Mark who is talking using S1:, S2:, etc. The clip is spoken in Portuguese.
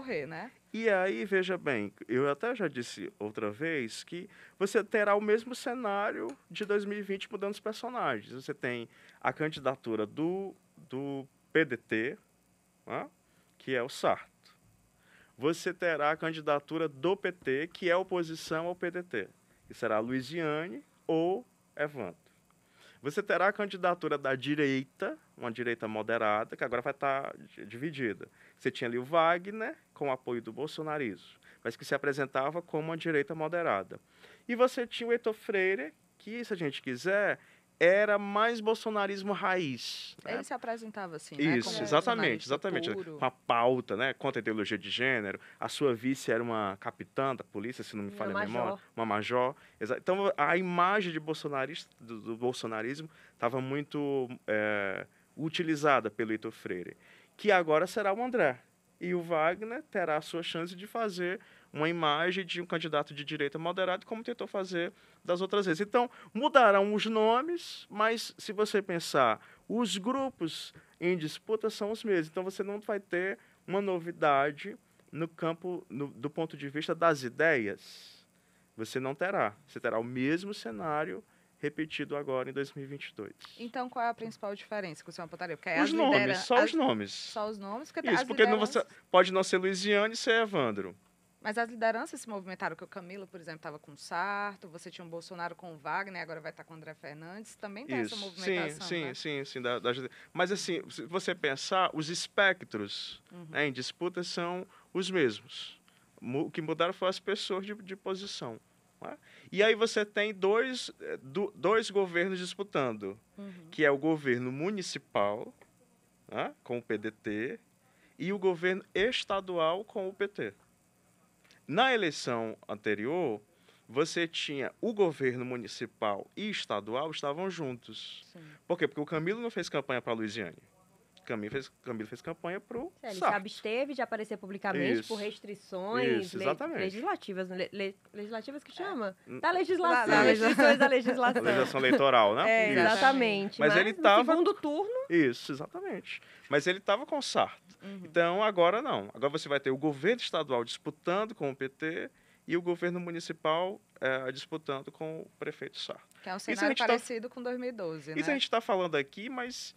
S1: correr, né?
S2: E aí, veja bem, eu até já disse outra vez que você terá o mesmo cenário de 2020 mudando os personagens. Você tem a candidatura do, do PDT, né, que é o Sarto. Você terá a candidatura do PT, que é oposição ao PDT, que será Luiziane ou Evanto. Você terá a candidatura da direita, uma direita moderada, que agora vai estar tá dividida. Você tinha ali o Wagner, com o apoio do bolsonarismo, mas que se apresentava como uma direita moderada. E você tinha o Heitor Freire, que, se a gente quiser, era mais bolsonarismo raiz. Né? Ele se
S1: apresentava assim, né? Isso, né? Como exatamente, exatamente. Puro. Com a
S2: pauta, né? Contra a ideologia de gênero. A sua vice era uma capitã da polícia, se não me falha a memória. Uma major. Então, a imagem de bolsonarista, do, do bolsonarismo estava muito é, utilizada pelo Ito Freire, que agora será o André. E o Wagner terá a sua chance de fazer uma imagem de um candidato de direita moderado, como tentou fazer das outras vezes. Então, mudarão os nomes, mas se você pensar, os grupos em disputa são os mesmos. Então, você não vai ter uma novidade no campo, no, do ponto de vista das ideias. Você não terá. Você terá o mesmo cenário repetido agora em 2022.
S1: Então, qual é a principal diferença com o senhor Pontaria? Porque os nomes, lideran... só as... os nomes. Só os nomes? Porque Isso, porque lideranças... não
S2: você... pode não ser Luiziane e ser Evandro.
S1: Mas as lideranças se movimentaram, que o Camilo, por exemplo, estava com o Sarto, você tinha o um Bolsonaro com o Wagner, agora vai estar tá com o André Fernandes, também tem Isso. essa movimentação, Sim, né?
S2: sim, sim, sim. Da, da... Mas, assim, se você pensar, os espectros uhum. né, em disputa são os mesmos. O que mudaram foi as pessoas de, de posição. Né? E aí você tem dois, eh, do, dois governos disputando, uhum. que é o governo municipal, né, com o PDT, e o governo estadual com o PT. Na eleição anterior, você tinha o governo municipal e estadual estavam juntos. Sim. Por quê? Porque o Camilo não fez campanha para a Luiziane. Camilo fez, campanha fez campanha pro é, Ele se absteve de aparecer publicamente Isso. por restrições Isso, exatamente. Le
S1: legislativas. Le le legislativas que é. chama? É. Da legislação. Da, da legislação. da legislação. legislação eleitoral, né? É, exatamente. Mas, Mas, né? ele tava... No segundo
S2: turno... Isso, exatamente. Mas ele estava com o Sarto. Uhum. Então, agora não. Agora você vai ter o governo estadual disputando com o PT e o governo municipal é, disputando com o prefeito Sarto. Que é um cenário parecido
S1: tá... com 2012, né? Isso a gente
S2: está né? tá falando aqui, mas